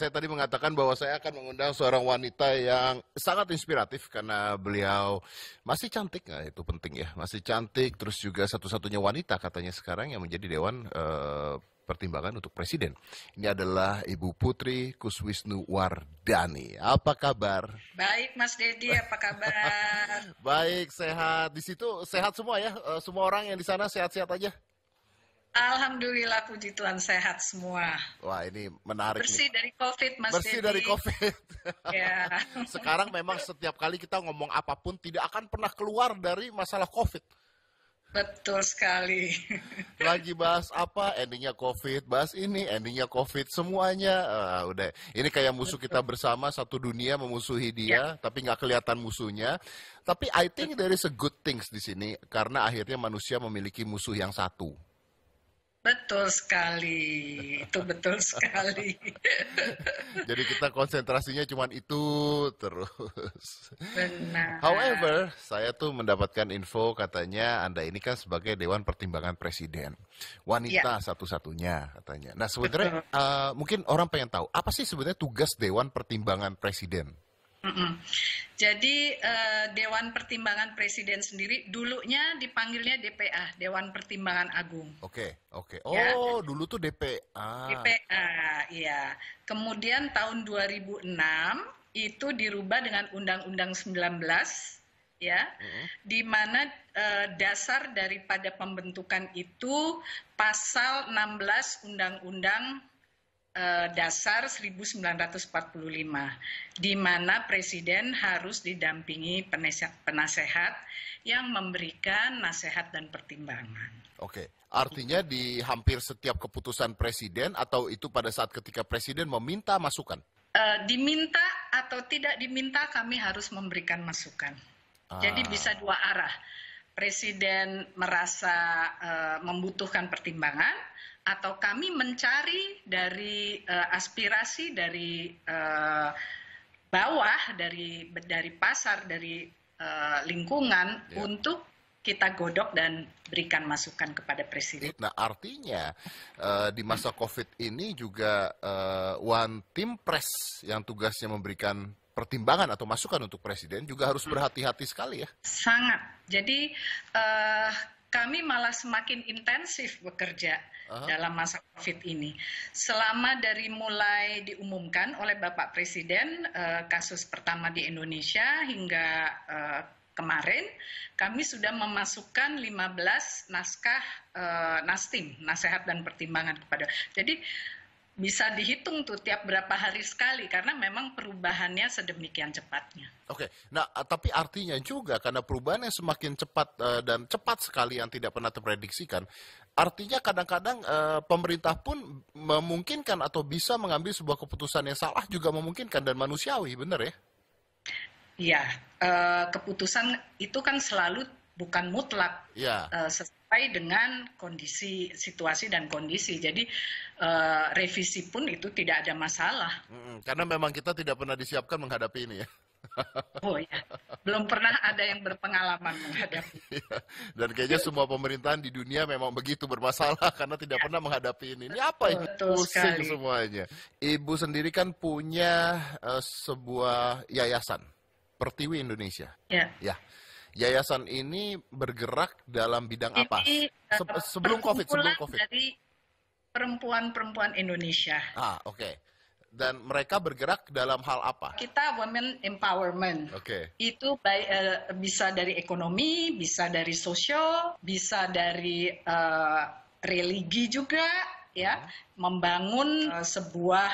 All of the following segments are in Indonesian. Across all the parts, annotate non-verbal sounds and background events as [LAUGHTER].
saya tadi mengatakan bahwa saya akan mengundang seorang wanita yang sangat inspiratif karena beliau masih cantik nah itu penting ya masih cantik terus juga satu-satunya wanita katanya sekarang yang menjadi dewan eh, pertimbangan untuk presiden ini adalah Ibu Putri Kuswisnu Wardani apa kabar baik Mas Dedi apa kabar [LAUGHS] baik sehat di situ sehat semua ya eh, semua orang yang di sana sehat-sehat aja Alhamdulillah puji Tuhan sehat semua. Wah ini menarik. Bersih nih. dari COVID Mas. Bersih dari COVID. [LAUGHS] ya. [LAUGHS] Sekarang memang setiap kali kita ngomong apapun tidak akan pernah keluar dari masalah COVID. Betul sekali. [LAUGHS] Lagi bahas apa? Endingnya COVID. Bahas ini, endingnya COVID. Semuanya uh, udah. Ini kayak musuh Betul. kita bersama satu dunia memusuhi dia, yeah. tapi nggak kelihatan musuhnya. Tapi I think there is a good things di sini karena akhirnya manusia memiliki musuh yang satu. Betul sekali, itu betul sekali. [LAUGHS] Jadi kita konsentrasinya cuma itu terus. Benar. However, saya tuh mendapatkan info katanya Anda ini kan sebagai Dewan Pertimbangan Presiden, wanita ya. satu-satunya katanya. Nah sebenarnya uh, mungkin orang pengen tahu apa sih sebenarnya tugas Dewan Pertimbangan Presiden? jadi eh, dewan pertimbangan presiden sendiri dulunya dipanggilnya DPA dewan pertimbangan agung oke oke ya. oh ya. dulu tuh DPA DPA iya kemudian tahun 2006 itu dirubah dengan undang-undang 19 ya hmm. di mana eh, dasar daripada pembentukan itu pasal 16 undang-undang Eh, dasar 1945 di mana presiden harus didampingi penasehat yang memberikan nasihat dan pertimbangan. Oke, artinya di hampir setiap keputusan presiden atau itu pada saat ketika presiden meminta masukan? E, diminta atau tidak diminta kami harus memberikan masukan. Ah. Jadi bisa dua arah. Presiden merasa e, membutuhkan pertimbangan atau kami mencari dari eh, aspirasi dari eh, bawah dari dari pasar dari eh, lingkungan yeah. untuk kita godok dan berikan masukan kepada presiden. Nah artinya uh, di masa COVID ini juga uh, one team press yang tugasnya memberikan pertimbangan atau masukan untuk presiden juga harus berhati-hati sekali ya. Sangat. Jadi uh, kami malah semakin intensif bekerja uh dalam masa COVID ini. Selama dari mulai diumumkan oleh Bapak Presiden uh, kasus pertama di Indonesia hingga uh, kemarin kami sudah memasukkan 15 naskah uh, Nastim, nasihat dan pertimbangan kepada. Jadi bisa dihitung tuh tiap berapa hari sekali karena memang perubahannya sedemikian cepatnya. Oke, nah tapi artinya juga karena perubahannya semakin cepat dan cepat sekali yang tidak pernah terprediksikan, Artinya kadang-kadang e, pemerintah pun memungkinkan atau bisa mengambil sebuah keputusan yang salah juga memungkinkan dan manusiawi, benar ya? Iya, e, keputusan itu kan selalu bukan mutlak ya. e, sesuai dengan kondisi situasi dan kondisi. Jadi e, revisi pun itu tidak ada masalah. Karena memang kita tidak pernah disiapkan menghadapi ini ya. [LAUGHS] Oh ya, belum pernah ada yang berpengalaman menghadapi. [LAUGHS] Iya. Dan kayaknya semua pemerintahan di dunia memang begitu bermasalah [LAUGHS] karena tidak ya. pernah menghadapi ini. Ini apa ini? Ya? Pusing sekali. semuanya. Ibu sendiri kan punya uh, sebuah yayasan Pertiwi Indonesia. Ya. Ya. Yayasan ini bergerak dalam bidang ini, apa? Se sebelum eh, COVID, sebelum COVID. Dari perempuan-perempuan Indonesia. Ah, oke. Okay dan mereka bergerak dalam hal apa? Kita women empowerment. Oke. Okay. Itu by, uh, eh, bisa dari ekonomi, bisa dari sosial, bisa dari uh, religi juga, ya, -huh. Hmm. membangun uh, sebuah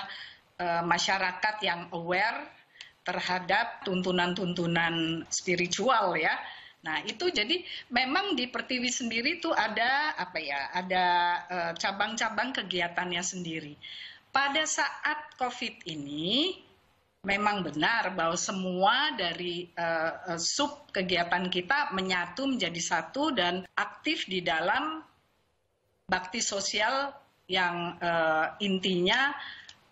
uh, masyarakat yang aware terhadap tuntunan-tuntunan spiritual, ya. Nah, itu jadi memang di Pertiwi sendiri tuh ada apa ya? Ada cabang-cabang uh, cabang -cabang kegiatannya sendiri pada saat COVID ini memang benar bahwa semua dari uh, sub kegiatan kita menyatu menjadi satu dan aktif di dalam bakti sosial yang uh, intinya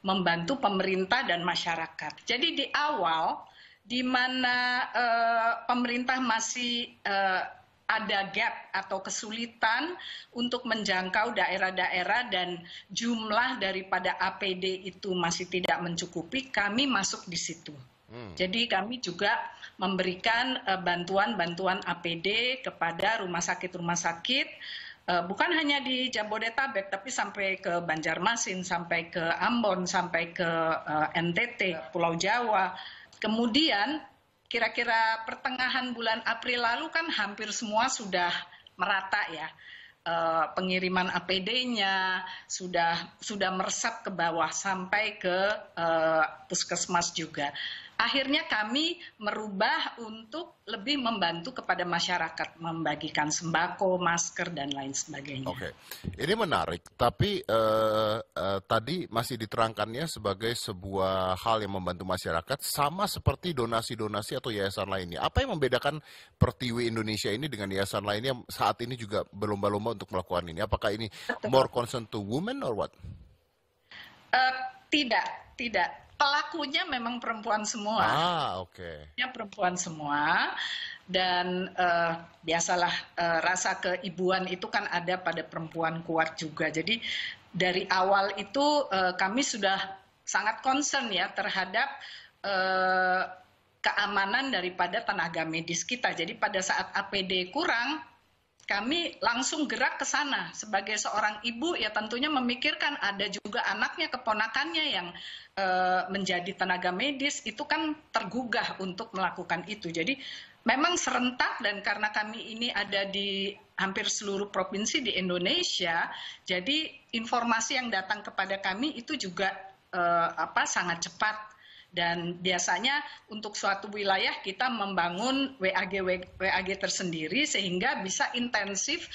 membantu pemerintah dan masyarakat. Jadi di awal di mana uh, pemerintah masih uh, ada gap atau kesulitan untuk menjangkau daerah-daerah dan jumlah daripada APD itu masih tidak mencukupi, kami masuk di situ. Hmm. Jadi kami juga memberikan eh, bantuan-bantuan uh, APD kepada rumah sakit-rumah sakit, uh, bukan hanya di Jabodetabek, tapi sampai ke Banjarmasin, sampai ke Ambon, sampai ke eh, NTT, ya. Pulau Jawa. Kemudian kira-kira pertengahan bulan April lalu kan hampir semua sudah merata ya. e, pengiriman APD-nya sudah sudah meresap ke bawah sampai ke e, puskesmas juga akhirnya kami merubah untuk lebih membantu kepada masyarakat membagikan sembako, masker dan lain sebagainya. Oke, okay. ini menarik. Tapi uh, uh, tadi masih diterangkannya sebagai sebuah hal yang membantu masyarakat, sama seperti donasi-donasi atau yayasan lainnya. Apa yang membedakan Pertiwi Indonesia ini dengan yayasan lainnya saat ini juga belum lomba untuk melakukan ini? Apakah ini Betul. more concern to women or what? Uh, tidak, tidak pelakunya memang perempuan semua. Ah, oke. Okay. Ya perempuan semua dan uh, biasalah uh, rasa keibuan itu kan ada pada perempuan kuat juga. Jadi dari awal itu uh, kami sudah sangat concern ya terhadap uh, keamanan daripada tenaga medis kita. Jadi pada saat APD kurang kami langsung gerak ke sana. Sebagai seorang ibu, ya tentunya memikirkan ada juga anaknya, keponakannya yang e, menjadi tenaga medis, itu kan tergugah untuk melakukan itu. Jadi memang serentak dan karena kami ini ada di hampir seluruh provinsi di Indonesia, jadi informasi yang datang kepada kami itu juga e, apa sangat cepat dan biasanya untuk suatu wilayah kita membangun WAG WAG tersendiri sehingga bisa intensif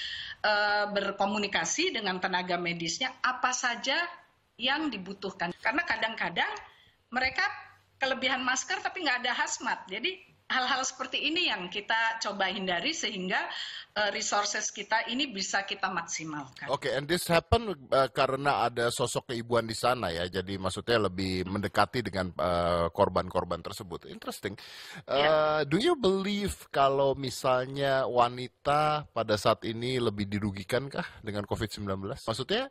uh, berkomunikasi dengan tenaga medisnya apa saja yang dibutuhkan karena kadang-kadang mereka kelebihan masker tapi nggak ada hazmat jadi hal-hal seperti ini yang kita coba hindari sehingga uh, resources kita ini bisa kita maksimalkan. Oke, okay, and this happen uh, karena ada sosok keibuan di sana ya. Jadi maksudnya lebih mendekati dengan eh, korban-korban uh, tersebut. Interesting. Uh, yeah. Do you believe kalau misalnya wanita pada saat ini lebih dirugikan kah dengan COVID-19? Maksudnya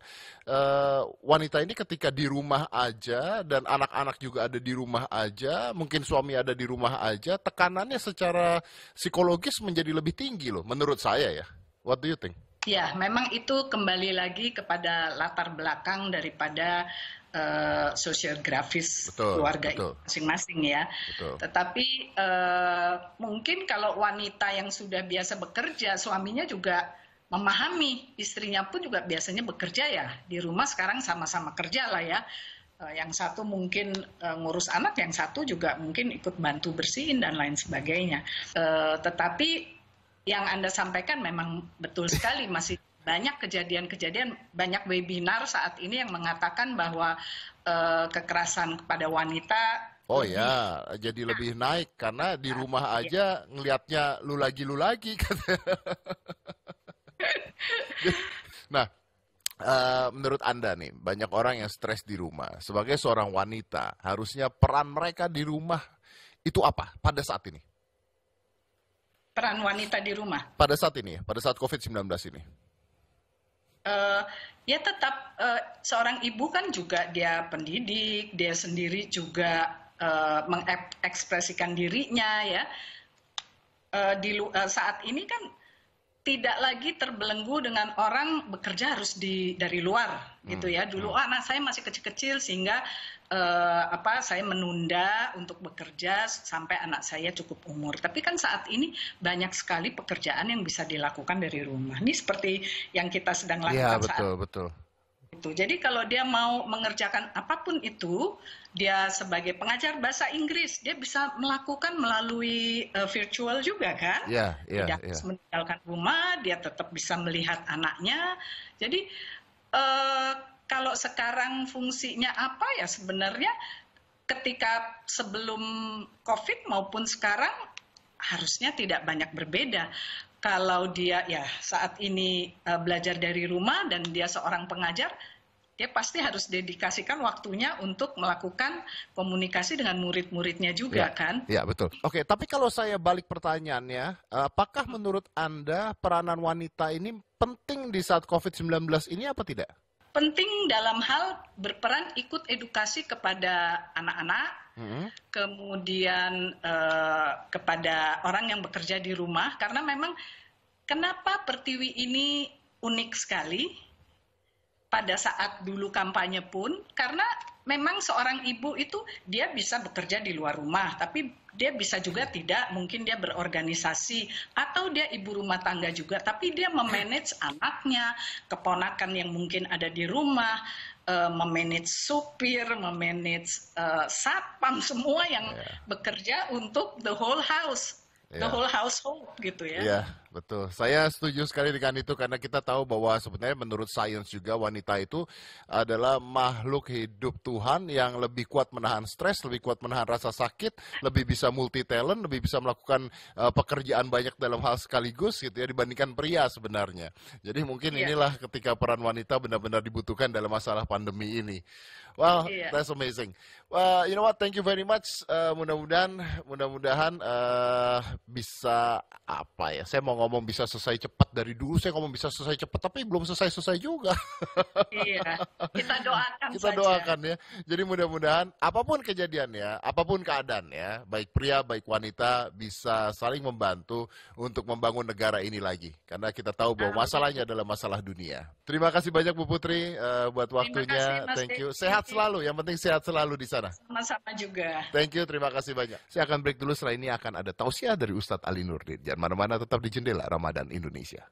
uh, wanita ini ketika di rumah aja dan anak-anak juga ada di rumah aja, mungkin suami ada di rumah aja, tekan tekanannya secara psikologis menjadi lebih tinggi loh menurut saya ya. What do you think? Ya, memang itu kembali lagi kepada latar belakang daripada uh, eh, grafis betul, keluarga masing-masing ya. Betul. Tetapi uh, mungkin kalau wanita yang sudah biasa bekerja, suaminya juga memahami, istrinya pun juga biasanya bekerja ya. Di rumah sekarang sama-sama kerja lah ya Eh, yang satu mungkin eh, ngurus anak, yang satu juga mungkin ikut bantu bersihin dan lain sebagainya. Eh, tetapi yang Anda sampaikan memang betul sekali masih banyak kejadian-kejadian, banyak webinar saat ini yang mengatakan bahwa kekerasan kepada wanita Oh ya, jadi lebih naik karena di iya. rumah aja ngelihatnya lu lagi lu lagi. [LAUGHS] Eh, menurut Anda nih, banyak orang yang stres di rumah. Sebagai seorang wanita, harusnya peran mereka di rumah itu apa pada saat ini? Peran wanita di rumah? Pada saat ini, pada saat COVID-19 ini. Uh, ya tetap uh, seorang ibu kan juga dia pendidik, dia sendiri juga uh, mengekspresikan dirinya ya. Uh, di uh, saat ini kan tidak lagi terbelenggu dengan orang bekerja harus di dari luar gitu hmm. ya. Dulu hmm. Ah, anak saya masih kecil-kecil sehingga eh, apa saya menunda untuk bekerja sampai anak saya cukup umur. Tapi kan saat ini banyak sekali pekerjaan yang bisa dilakukan dari rumah. Ini seperti yang kita sedang iya, lakukan ya, betul, saat betul itu Jadi kalau dia mau mengerjakan apapun itu, dia sebagai pengajar bahasa Inggris, dia bisa melakukan melalui uh, virtual juga kan? Yeah, yeah, Tidak yeah. meninggalkan rumah, dia tetap bisa melihat anaknya. Jadi uh, kalau sekarang fungsinya apa ya sebenarnya ketika sebelum COVID maupun sekarang harusnya tidak banyak berbeda kalau dia ya saat ini uh, belajar dari rumah dan dia seorang pengajar, dia pasti harus dedikasikan waktunya untuk melakukan komunikasi dengan murid-muridnya juga ya, kan? Ya betul. Oke, tapi kalau saya balik pertanyaannya, apakah menurut Anda peranan wanita ini penting di saat COVID-19 ini apa tidak? Penting dalam hal berperan ikut edukasi kepada anak-anak, Mm-hmm. kemudian eh, kepada orang yang bekerja di rumah karena memang kenapa pertiwi ini unik sekali pada saat dulu kampanye pun karena memang seorang ibu itu dia bisa bekerja di luar rumah tapi dia bisa juga tidak mungkin dia berorganisasi atau dia ibu rumah tangga juga tapi dia memanage anaknya keponakan yang mungkin ada di rumah Eh, memanage supir, memanage uh, satpam [LAUGHS] semua yang yeah. bekerja untuk the whole house, yeah. the iya. whole household gitu ya. Yeah betul. Saya setuju sekali dengan itu karena kita tahu bahwa sebenarnya menurut sains juga wanita itu adalah makhluk hidup Tuhan yang lebih kuat menahan stres, lebih kuat menahan rasa sakit, lebih bisa multi talent, lebih bisa melakukan uh, pekerjaan banyak dalam hal sekaligus gitu ya dibandingkan pria sebenarnya. Jadi mungkin yeah. inilah ketika peran wanita benar-benar dibutuhkan dalam masalah pandemi ini. Wow, yeah. that's amazing. Well, you know what? Thank you very much. Uh, mudah-mudahan mudah-mudahan uh, bisa apa ya? Saya mau ngomong bisa selesai cepat dari dulu saya ngomong bisa selesai cepat tapi belum selesai-selesai juga. Iya. Kita doakan Kita saja. doakan ya. Jadi mudah-mudahan apapun kejadian ya, apapun keadaan ya, baik pria baik wanita bisa saling membantu untuk membangun negara ini lagi karena kita tahu bahwa masalahnya adalah masalah dunia. Terima kasih banyak Bu Putri uh, buat waktunya. Terima kasih, Mas Thank you. Sehat selalu. Yang penting sehat selalu di sana. Sama-sama juga. Thank you. Terima kasih banyak. Saya akan break dulu setelah ini akan ada tausiah dari Ustadz Ali Nurdin. Jangan mana-mana tetap di jendela Jendela Ramadan Indonesia.